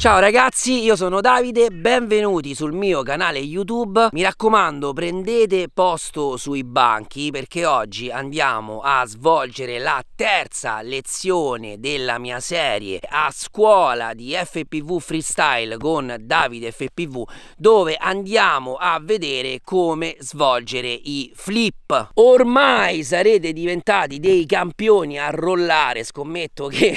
Ciao ragazzi, io sono Davide, benvenuti sul mio canale YouTube. Mi raccomando, prendete posto sui banchi perché oggi andiamo a svolgere la terza lezione della mia serie a scuola di FPV Freestyle con Davide FPV, dove andiamo a vedere come svolgere i flip. Ormai sarete diventati dei campioni a rollare, scommetto che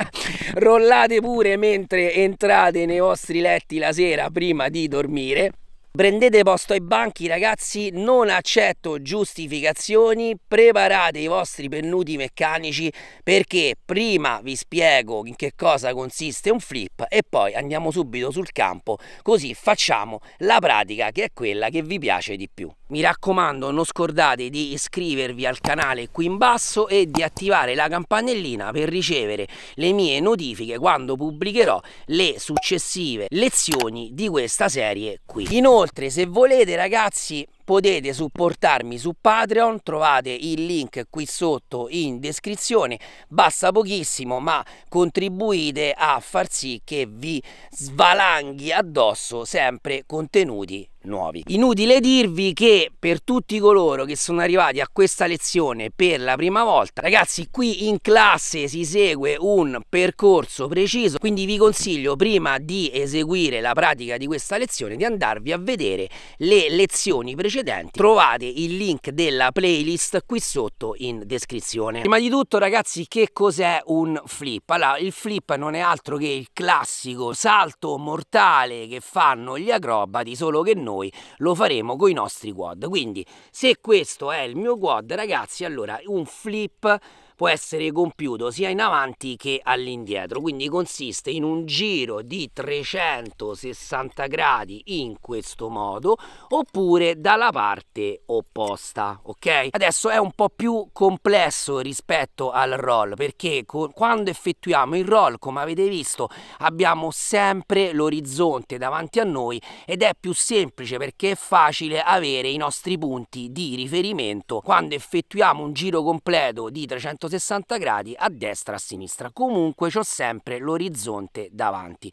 rollate pure mentre entrate prostrate nei vostri letti la sera prima di dormire. Prendete posto ai banchi ragazzi, non accetto giustificazioni, preparate i vostri pennuti meccanici perché prima vi spiego in che cosa consiste un flip e poi andiamo subito sul campo così facciamo la pratica che è quella che vi piace di più. Mi raccomando non scordate di iscrivervi al canale qui in basso e di attivare la campanellina per ricevere le mie notifiche quando pubblicherò le successive lezioni di questa serie qui. Inoltre se volete ragazzi potete supportarmi su Patreon, trovate il link qui sotto in descrizione, basta pochissimo ma contribuite a far sì che vi svalanghi addosso sempre contenuti nuovi. Inutile dirvi che per tutti coloro che sono arrivati a questa lezione per la prima volta, ragazzi qui in classe si segue un percorso preciso, quindi vi consiglio prima di eseguire la pratica di questa lezione di andarvi a vedere le lezioni precedenti. Trovate il link della playlist qui sotto in descrizione. Prima di tutto ragazzi che cos'è un flip? Allora il flip non è altro che il classico salto mortale che fanno gli acrobati solo che noi noi, lo faremo con i nostri quad. Quindi se questo è il mio quad ragazzi allora un flip può essere compiuto sia in avanti che all'indietro, quindi consiste in un giro di 360 gradi in questo modo oppure dalla parte opposta, ok? Adesso è un po' più complesso rispetto al roll perché quando effettuiamo il roll, come avete visto, abbiamo sempre l'orizzonte davanti a noi ed è più semplice perché è facile avere i nostri punti di riferimento quando effettuiamo un giro completo di 360 360 gradi a destra a sinistra comunque ho sempre l'orizzonte davanti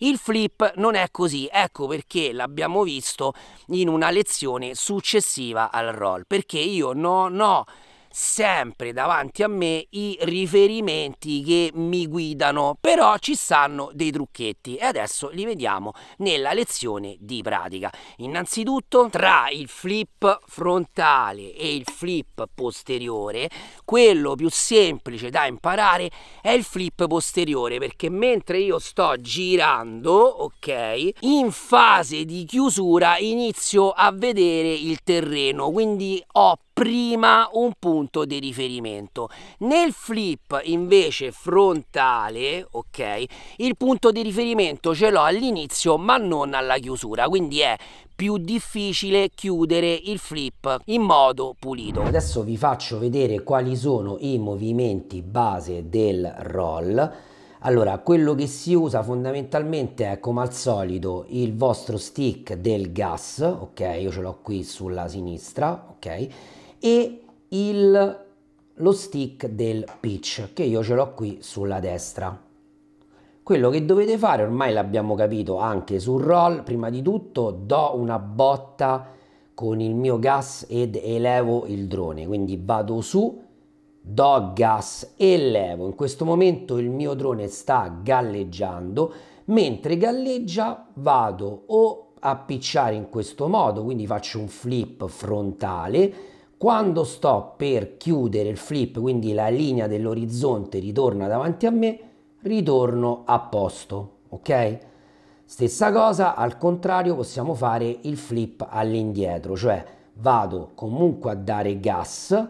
il flip non è così, ecco perché l'abbiamo visto in una lezione successiva al roll, perché io non ho sempre davanti a me i riferimenti che mi guidano, però ci stanno dei trucchetti e adesso li vediamo nella lezione di pratica. Innanzitutto tra il flip frontale e il flip posteriore, quello più semplice da imparare è il flip posteriore perché mentre io sto girando, ok, in fase di chiusura inizio a vedere il terreno, quindi ho prima un punto punto di riferimento. Nel flip invece frontale, ok, il punto di riferimento ce l'ho all'inizio ma non alla chiusura, quindi è più difficile chiudere il flip in modo pulito. Adesso vi faccio vedere quali sono i movimenti base del roll. Allora, quello che si usa fondamentalmente è come al solito il vostro stick del gas, ok? Io ce l'ho qui sulla sinistra, ok? E il, lo stick del pitch che io ce l'ho qui sulla destra. Quello che dovete fare, ormai l'abbiamo capito anche sul roll, prima di tutto do una botta con il mio gas ed elevo il drone, quindi vado su, do gas e levo. In questo momento il mio drone sta galleggiando, mentre galleggia vado o a picciare in questo modo, quindi faccio un flip frontale, quando sto per chiudere il flip, quindi la linea dell'orizzonte ritorna davanti a me, ritorno a posto, ok? Stessa cosa, al contrario, possiamo fare il flip all'indietro, cioè vado comunque a dare gas,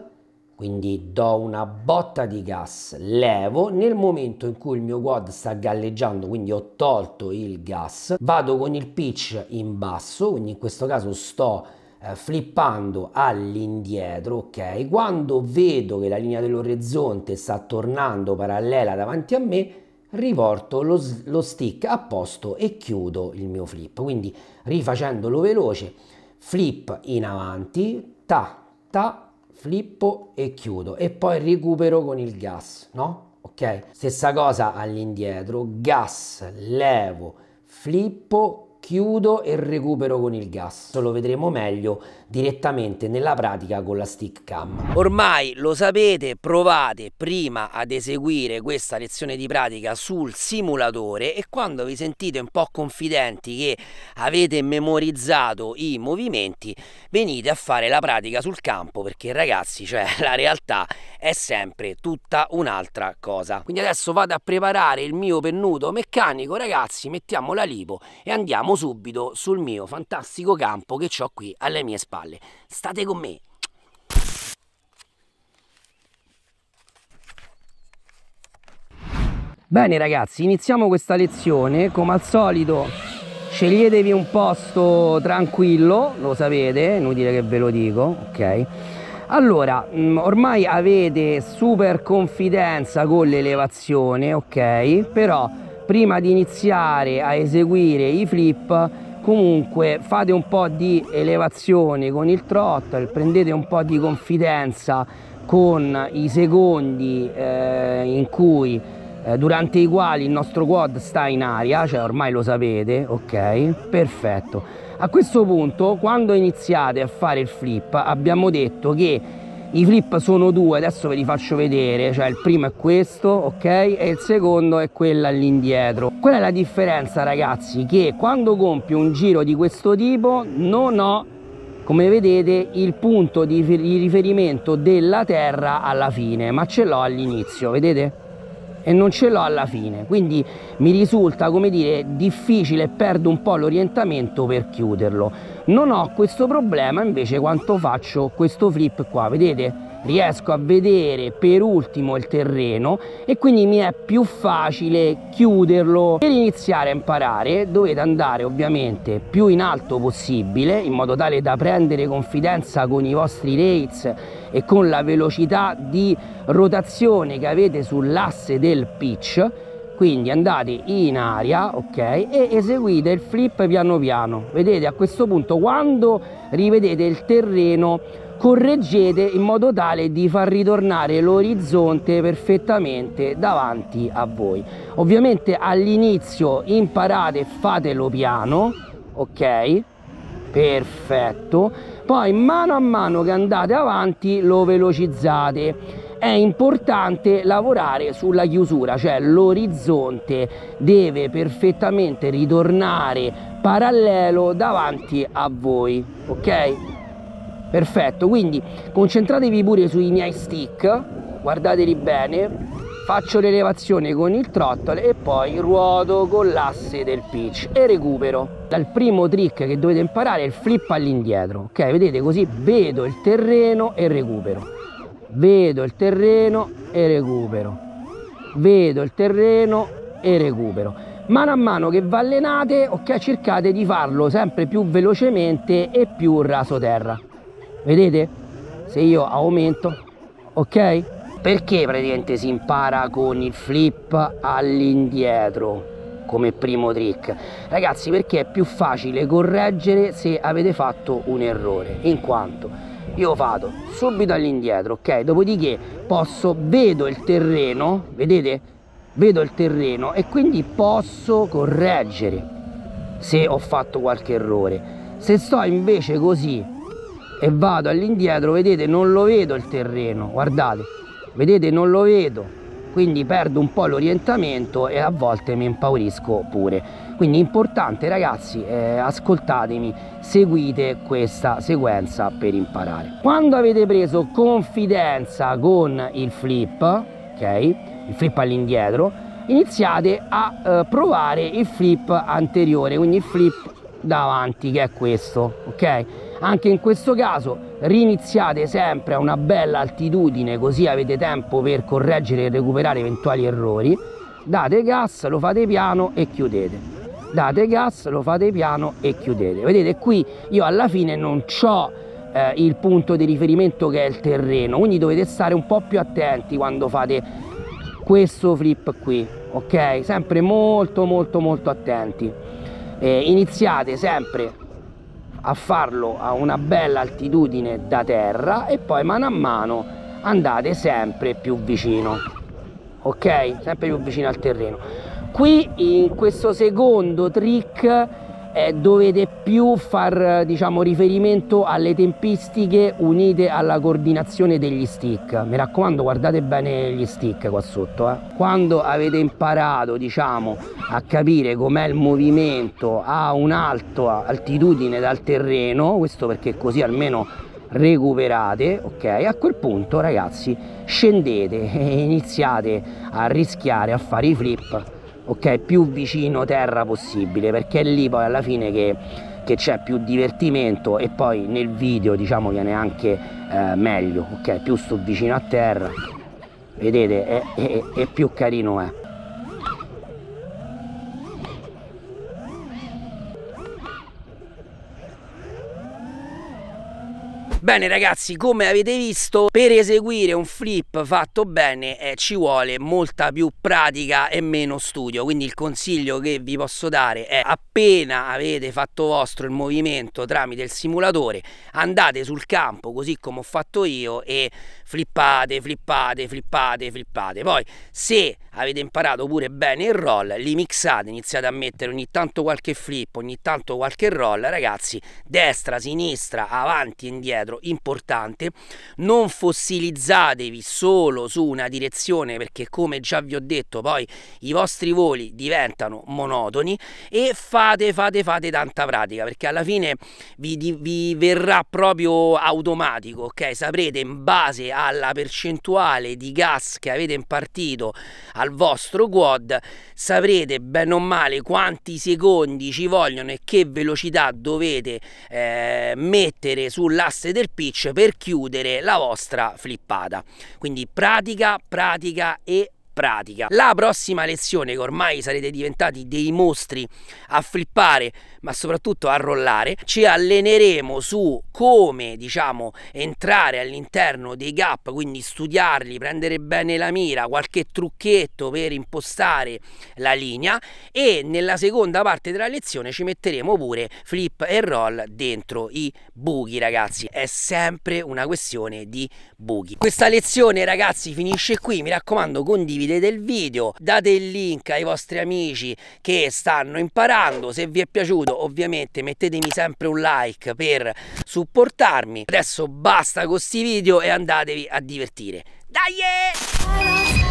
quindi do una botta di gas, levo, nel momento in cui il mio quad sta galleggiando, quindi ho tolto il gas, vado con il pitch in basso, quindi in questo caso sto eh, flippando all'indietro, ok? Quando vedo che la linea dell'orizzonte sta tornando parallela davanti a me, riporto lo, lo stick a posto e chiudo il mio flip. Quindi rifacendolo veloce, flip in avanti, ta, ta, flippo e chiudo e poi recupero con il gas, no? Ok? Stessa cosa all'indietro, gas, levo, flippo, chiudo e recupero con il gas, lo vedremo meglio direttamente nella pratica con la stick cam. Ormai lo sapete, provate prima ad eseguire questa lezione di pratica sul simulatore e quando vi sentite un po' confidenti che avete memorizzato i movimenti, venite a fare la pratica sul campo perché ragazzi, cioè la realtà è sempre tutta un'altra cosa. Quindi adesso vado a preparare il mio pennuto meccanico, ragazzi, mettiamo la lipo e andiamo subito sul mio fantastico campo che ho qui alle mie spalle palle. State con me. Bene ragazzi, iniziamo questa lezione. Come al solito sceglietevi un posto tranquillo, lo sapete, inutile che ve lo dico, ok? Allora, mm, ormai avete super confidenza con l'elevazione, ok? Però prima di iniziare a eseguire i flip comunque fate un po' di elevazione con il throttle prendete un po' di confidenza con i secondi eh, in cui eh, durante i quali il nostro quad sta in aria cioè ormai lo sapete ok perfetto a questo punto quando iniziate a fare il flip abbiamo detto che i flip sono due, adesso ve li faccio vedere, cioè il primo è questo, ok? E il secondo è quello all'indietro. Qual è la differenza ragazzi? Che quando compio un giro di questo tipo non ho come vedete il punto di riferimento della terra alla fine ma ce l'ho all'inizio vedete e non ce l'ho alla fine quindi mi risulta come dire difficile perdo un po' l'orientamento per chiuderlo non ho questo problema invece quanto faccio questo flip qua vedete riesco a vedere per ultimo il terreno e quindi mi è più facile chiuderlo. Per iniziare a imparare dovete andare ovviamente più in alto possibile in modo tale da prendere confidenza con i vostri rates e con la velocità di rotazione che avete sull'asse del pitch quindi andate in aria ok e eseguite il flip piano piano vedete a questo punto quando rivedete il terreno correggete in modo tale di far ritornare l'orizzonte perfettamente davanti a voi. Ovviamente all'inizio imparate, fatelo piano, ok? Perfetto. Poi mano a mano che andate avanti lo velocizzate è importante lavorare sulla chiusura, cioè l'orizzonte deve perfettamente ritornare parallelo davanti a voi, ok? perfetto quindi concentratevi pure sui miei stick guardateli bene faccio l'elevazione con il trottole e poi ruoto con l'asse del pitch e recupero dal primo trick che dovete imparare è il flip all'indietro ok vedete così vedo il terreno e recupero vedo il terreno e recupero vedo il terreno e recupero mano a mano che vi allenate ok cercate di farlo sempre più velocemente e più raso terra vedete se io aumento ok perché praticamente si impara con il flip all'indietro come primo trick ragazzi perché è più facile correggere se avete fatto un errore in quanto io vado subito all'indietro ok dopodiché posso vedo il terreno vedete vedo il terreno e quindi posso correggere se ho fatto qualche errore se sto invece così e vado all'indietro, vedete non lo vedo il terreno, guardate, vedete non lo vedo, quindi perdo un po' l'orientamento e a volte mi impaurisco pure. Quindi è importante ragazzi, eh, ascoltatemi, seguite questa sequenza per imparare. Quando avete preso confidenza con il flip, ok, il flip all'indietro, iniziate a eh, provare il flip anteriore, quindi il flip davanti che è questo, ok? Anche in questo caso riniziate sempre a una bella altitudine così avete tempo per correggere e recuperare eventuali errori. Date gas, lo fate piano e chiudete. Date gas, lo fate piano e chiudete. Vedete qui io alla fine non ho eh, il punto di riferimento che è il terreno, quindi dovete stare un po' più attenti quando fate questo flip qui, ok? Sempre molto molto molto attenti. Eh, iniziate sempre a farlo a una bella altitudine da terra e poi mano a mano andate sempre più vicino ok sempre più vicino al terreno qui in questo secondo trick eh, dovete più far eh, diciamo, riferimento alle tempistiche unite alla coordinazione degli stick. Mi raccomando, guardate bene gli stick qua sotto. Eh. Quando avete imparato diciamo, a capire com'è il movimento a un'alta altitudine dal terreno, questo perché così almeno recuperate, ok? A quel punto ragazzi scendete e iniziate a rischiare a fare i flip ok? Più vicino terra possibile, perché è lì poi alla fine che, c'è più divertimento e poi nel video diciamo viene anche eh, meglio, ok? Più sto vicino a terra, vedete, è, è, è più carino è. Eh. Bene ragazzi, come avete visto, per eseguire un flip fatto bene eh, ci vuole molta più pratica e meno studio, quindi il consiglio che vi posso dare è appena avete fatto vostro il movimento tramite il simulatore, andate sul campo così come ho fatto io e flippate, flippate, flippate, flippate. Poi se avete imparato pure bene il roll, li mixate, iniziate a mettere ogni tanto qualche flip, ogni tanto qualche roll, ragazzi, destra, sinistra, avanti e indietro, importante, non fossilizzatevi solo su una direzione perché come già vi ho detto poi i vostri voli diventano monotoni e fate, fate, fate tanta pratica perché alla fine vi, vi verrà proprio automatico, ok? Saprete in base alla percentuale di gas che avete impartito al al vostro quad saprete bene o male quanti secondi ci vogliono e che velocità dovete eh, mettere sull'asse del pitch per chiudere la vostra flippata quindi pratica pratica e pratica. La prossima lezione che ormai sarete diventati dei mostri a flippare ma soprattutto a rollare, ci alleneremo su come diciamo entrare all'interno dei gap, quindi studiarli, prendere bene la mira, qualche trucchetto per impostare la linea e nella seconda parte della lezione ci metteremo pure flip e roll dentro i buchi ragazzi, è sempre una questione di buchi. Questa lezione ragazzi finisce qui, mi raccomando condividete utile del video date il link ai vostri amici che stanno imparando se vi è piaciuto ovviamente mettetemi sempre un like per supportarmi adesso basta con questi video e andatevi a divertire dai